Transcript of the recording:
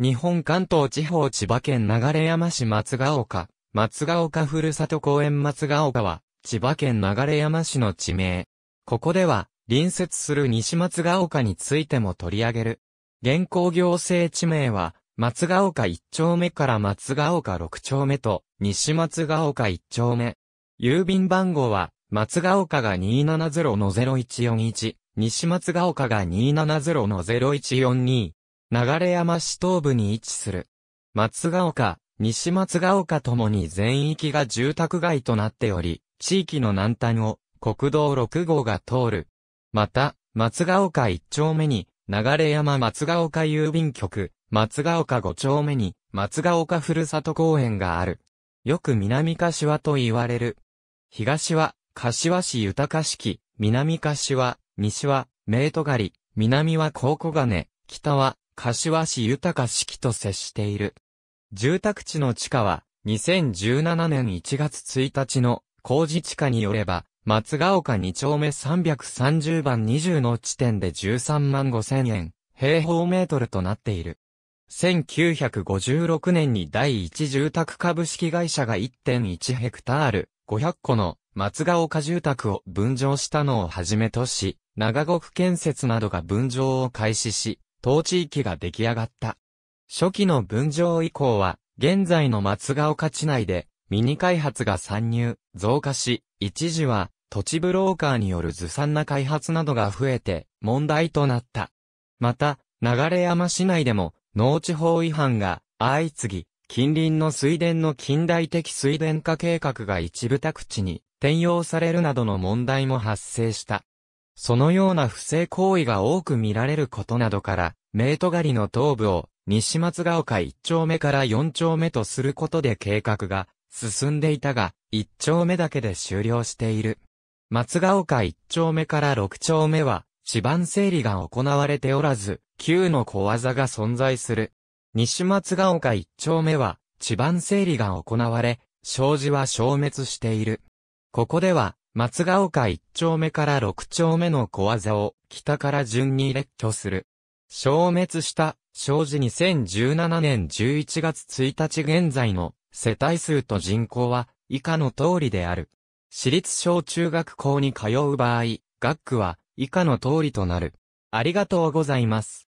日本関東地方千葉県流山市松ヶ丘、松ヶ丘ふるさと公園松ヶ丘は、千葉県流山市の地名。ここでは、隣接する西松ヶ丘についても取り上げる。現行行政地名は、松ヶ丘1丁目から松ヶ丘6丁目と、西松ヶ丘1丁目。郵便番号は、松ヶ丘が270-0141、西松ヶ丘が270-0142。流山市東部に位置する。松ヶ丘、西松ヶ丘ともに全域が住宅街となっており、地域の南端を国道6号が通る。また、松ヶ丘1丁目に、流山松ヶ丘郵便局、松ヶ丘5丁目に、松ヶ丘ふるさと公園がある。よく南柏と言われる。東は、柏市豊敷、南柏、西は、明都狩り、南は甲古金、北は、柏市豊四季と接している。住宅地の地価は、2017年1月1日の工事地価によれば、松ヶ丘2丁目330番20の地点で13万5千円、平方メートルとなっている。1956年に第一住宅株式会社が1.1ヘクタール、500個の松ヶ丘住宅を分譲したのをはじめとし、長国建設などが分譲を開始し、当地域が出来上がった。初期の分譲以降は、現在の松ヶ丘地内で、ミニ開発が参入、増加し、一時は、土地ブローカーによるずさんな開発などが増えて、問題となった。また、流山市内でも、農地法違反が、相次ぎ、近隣の水田の近代的水田化計画が一部宅地に転用されるなどの問題も発生した。そのような不正行為が多く見られることなどから、メート狩りの頭部を西松ヶ丘一丁目から四丁目とすることで計画が進んでいたが、一丁目だけで終了している。松ヶ丘一丁目から六丁目は、地盤整理が行われておらず、旧の小技が存在する。西松ヶ丘一丁目は、地盤整理が行われ、障子は消滅している。ここでは、松ヶ丘一丁目から六丁目の小技を北から順に列挙する。消滅した、生じ2017年11月1日現在の世帯数と人口は以下の通りである。私立小中学校に通う場合、学区は以下の通りとなる。ありがとうございます。